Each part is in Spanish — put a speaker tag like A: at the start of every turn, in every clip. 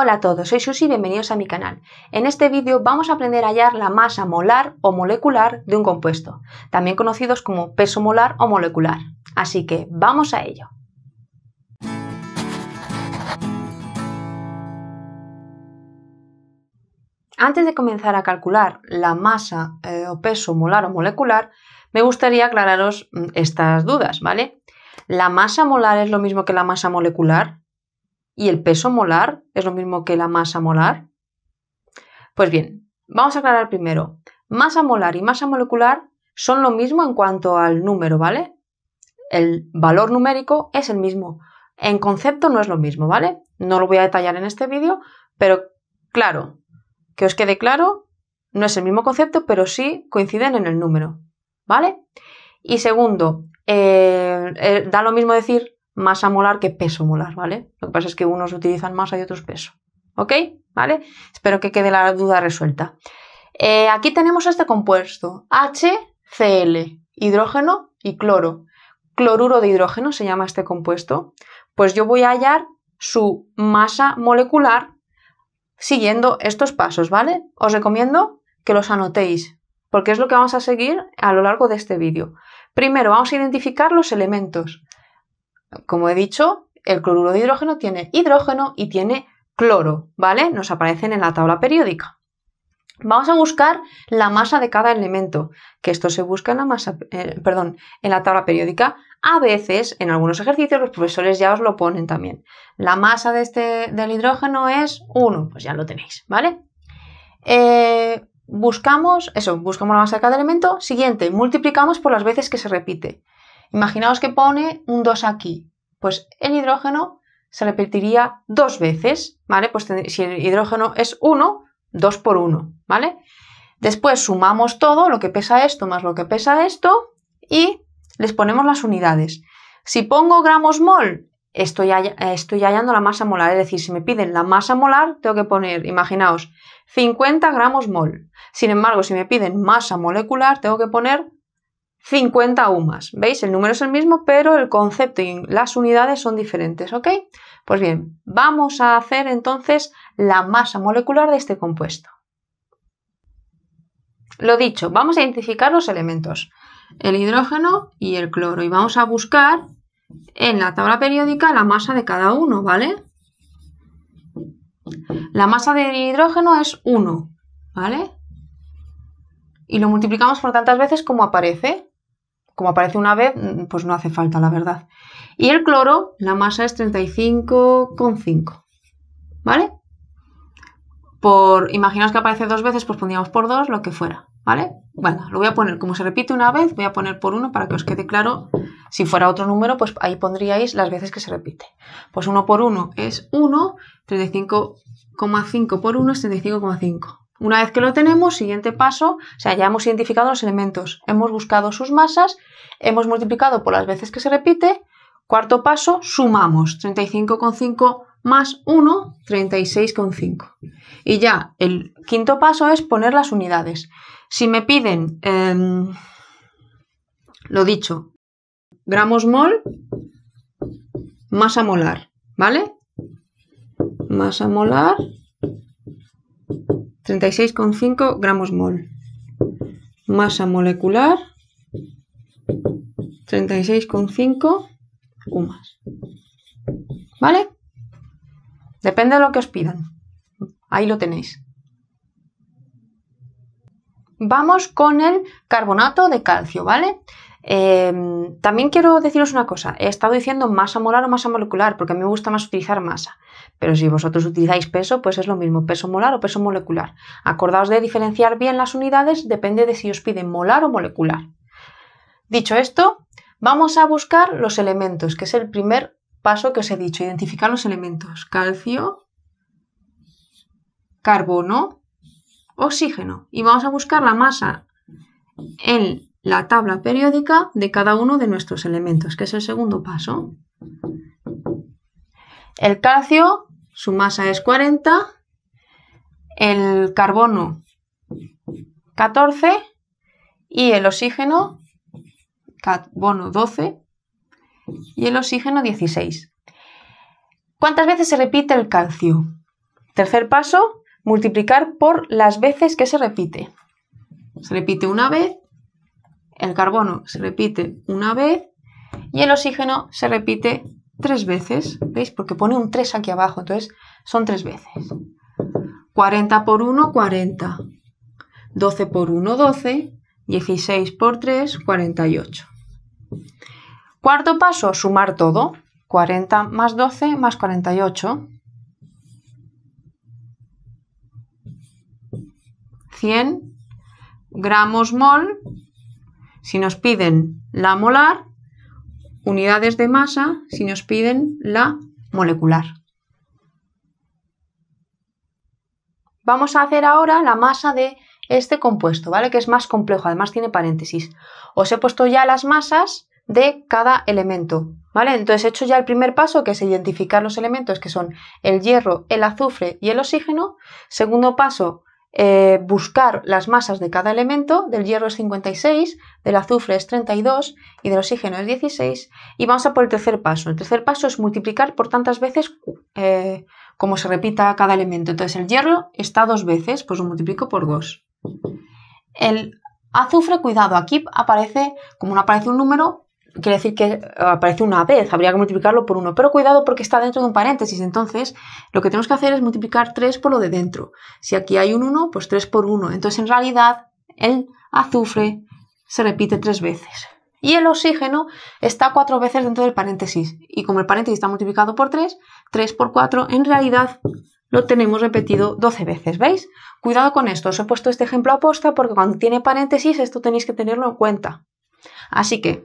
A: Hola a todos, soy susy y bienvenidos a mi canal. En este vídeo vamos a aprender a hallar la masa molar o molecular de un compuesto, también conocidos como peso molar o molecular. Así que vamos a ello. Antes de comenzar a calcular la masa eh, o peso molar o molecular, me gustaría aclararos mm, estas dudas, ¿vale? ¿La masa molar es lo mismo que la masa molecular? ¿Y el peso molar es lo mismo que la masa molar? Pues bien, vamos a aclarar primero. Masa molar y masa molecular son lo mismo en cuanto al número, ¿vale? El valor numérico es el mismo. En concepto no es lo mismo, ¿vale? No lo voy a detallar en este vídeo, pero claro, que os quede claro, no es el mismo concepto, pero sí coinciden en el número, ¿vale? Y segundo, eh, eh, da lo mismo decir masa molar que peso molar, ¿vale? Lo que pasa es que unos utilizan masa y otros peso. ¿Ok? ¿Vale? Espero que quede la duda resuelta. Eh, aquí tenemos este compuesto, HCl, hidrógeno y cloro. Cloruro de hidrógeno se llama este compuesto. Pues yo voy a hallar su masa molecular siguiendo estos pasos, ¿vale? Os recomiendo que los anotéis, porque es lo que vamos a seguir a lo largo de este vídeo. Primero, vamos a identificar los elementos. Como he dicho, el cloruro de hidrógeno tiene hidrógeno y tiene cloro, ¿vale? Nos aparecen en la tabla periódica. Vamos a buscar la masa de cada elemento, que esto se busca en la masa, eh, en la tabla periódica. A veces, en algunos ejercicios, los profesores ya os lo ponen también. La masa de este, del hidrógeno es 1, pues ya lo tenéis, ¿vale? Eh, buscamos, eso, buscamos la masa de cada elemento. Siguiente, multiplicamos por las veces que se repite. Imaginaos que pone un 2 aquí. Pues el hidrógeno se repetiría dos veces, ¿vale? Pues si el hidrógeno es 1, 2 por 1, ¿vale? Después sumamos todo, lo que pesa esto más lo que pesa esto, y les ponemos las unidades. Si pongo gramos mol, estoy, hallando la masa molar, es decir, si me piden la masa molar, tengo que poner, imaginaos, 50 gramos mol. Sin embargo, si me piden masa molecular, tengo que poner 50 UMAS. ¿Veis? El número es el mismo, pero el concepto y las unidades son diferentes, ¿ok? Pues bien, vamos a hacer entonces la masa molecular de este compuesto. Lo dicho, vamos a identificar los elementos, el hidrógeno y el cloro, y vamos a buscar en la tabla periódica la masa de cada uno, ¿vale? La masa del hidrógeno es 1, ¿vale? y lo multiplicamos por tantas veces como aparece. Como aparece una vez, mm, pues no hace falta, la verdad. Y el cloro, la masa es 35,5. ¿Vale? Por, imaginaos que aparece dos veces, pues pondríamos por dos, lo que fuera. ¿Vale? Bueno, lo voy a poner, como se repite una vez, voy a poner por uno para que os quede claro. Si fuera otro número, pues ahí pondríais las veces que se repite. Pues uno por uno es 1, 35,5 por 1 es 35,5. Una vez que lo tenemos, siguiente paso, o sea, ya hemos identificado los elementos, hemos buscado sus masas, hemos multiplicado por las veces que se repite. Cuarto paso, sumamos 35,5 más 1, 36,5. Y ya el quinto paso es poner las unidades. Si me piden, em, lo dicho, gramos mol, masa molar, ¿vale? Masa molar 36,5 gramos mol. Masa molecular 36,5 más, ¿Vale? Depende de lo que os pidan. Ahí lo tenéis. Vamos con el carbonato de calcio, ¿vale? Em, también quiero deciros una cosa, he estado diciendo masa molar o masa molecular, porque a mí me gusta más utilizar masa, pero si vosotros utilizáis peso, pues es lo mismo, peso molar o peso molecular. Acordaos de diferenciar bien las unidades, depende de si os piden molar o molecular. Dicho esto, vamos a buscar los elementos, que es el primer paso que os he dicho, identificar los elementos, calcio, carbono, oxígeno, y vamos a buscar la masa en la tabla periódica de cada uno de nuestros elementos, que es el segundo paso. El calcio, su masa es 40, el carbono 14 y el oxígeno, carbono 12 y el oxígeno 16. ¿Cuántas veces se repite el calcio? Tercer paso, multiplicar por las veces que se repite. Se repite una vez el carbono se repite una vez y el oxígeno se repite tres veces, ¿veis? Porque pone un 3 aquí abajo, entonces son tres veces. 40 por 1, 40. 12 por 1, 12. 16 por 3, 48. Cuarto paso, sumar todo. 40 más 12 más 48. 100 gramos mol si nos piden la molar, unidades de masa, si nos piden la molecular. Vamos a hacer ahora la masa de este compuesto, ¿vale? Que es más complejo, además tiene paréntesis. Os he puesto ya las masas de cada elemento, ¿vale? Entonces he hecho ya el primer paso, que es identificar los elementos, que son el hierro, el azufre y el oxígeno. Segundo paso, eh, buscar las masas de cada elemento, del hierro es 56, del azufre es 32 y del oxígeno es 16, y vamos a por el tercer paso. El tercer paso es multiplicar por tantas veces eh, como se repita cada elemento. Entonces el hierro está dos veces, pues lo multiplico por dos. El azufre, cuidado, aquí aparece, como no aparece un número, quiere decir que eh, aparece una vez, habría que multiplicarlo por uno. Pero cuidado porque está dentro de un paréntesis, entonces lo que tenemos que hacer es multiplicar 3 por lo de dentro. Si aquí hay un 1, pues 3 por 1. Entonces en realidad el azufre se repite 3 veces. Y el oxígeno está 4 veces dentro del paréntesis. Y como el paréntesis está multiplicado por 3, 3 por 4 en realidad lo tenemos repetido 12 veces, ¿veis? Cuidado con esto, os he puesto este ejemplo a posta porque cuando tiene paréntesis esto tenéis que tenerlo en cuenta. Así que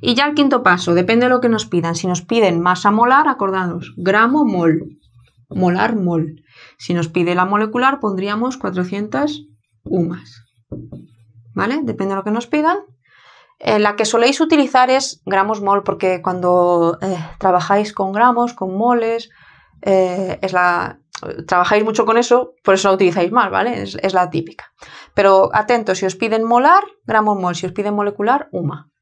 A: Y ya el quinto paso, depende de lo que nos pidan. Si nos piden masa molar, acordados, gramo mol, molar mol. Si nos pide la molecular, pondríamos 400 UMAS. ¿Vale? Depende de lo que nos pidan. Eh, la que soléis utilizar es gramos mol, porque cuando eh, trabajáis con gramos, con moles, eh, es la, trabajáis mucho con eso, por eso la utilizáis mal, ¿vale? Es, la típica. Pero atento, si os piden molar, gramos mol, si os piden molecular, UMA